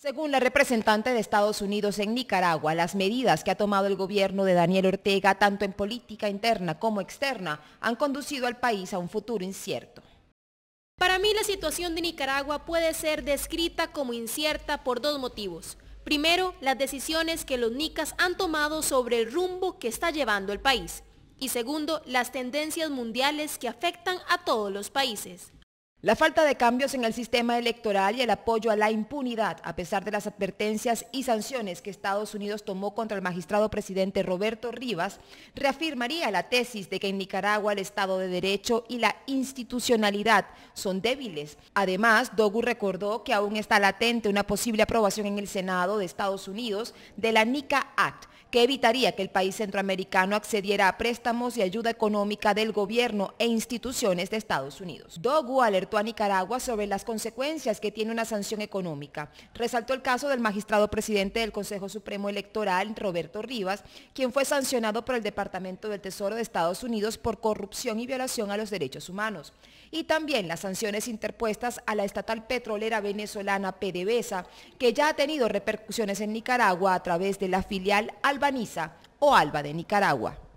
Según la representante de Estados Unidos en Nicaragua, las medidas que ha tomado el gobierno de Daniel Ortega, tanto en política interna como externa, han conducido al país a un futuro incierto. Para mí la situación de Nicaragua puede ser descrita como incierta por dos motivos. Primero, las decisiones que los nicas han tomado sobre el rumbo que está llevando el país. Y segundo, las tendencias mundiales que afectan a todos los países. La falta de cambios en el sistema electoral y el apoyo a la impunidad, a pesar de las advertencias y sanciones que Estados Unidos tomó contra el magistrado presidente Roberto Rivas, reafirmaría la tesis de que en Nicaragua el Estado de Derecho y la institucionalidad son débiles. Además, Dogu recordó que aún está latente una posible aprobación en el Senado de Estados Unidos de la NICA Act que evitaría que el país centroamericano accediera a préstamos y ayuda económica del gobierno e instituciones de Estados Unidos. Dogu alertó a Nicaragua sobre las consecuencias que tiene una sanción económica. Resaltó el caso del magistrado presidente del Consejo Supremo Electoral, Roberto Rivas, quien fue sancionado por el Departamento del Tesoro de Estados Unidos por corrupción y violación a los derechos humanos. Y también las sanciones interpuestas a la estatal petrolera venezolana PDVSA, que ya ha tenido repercusiones en Nicaragua a través de la filial al Albaniza o Alba de Nicaragua.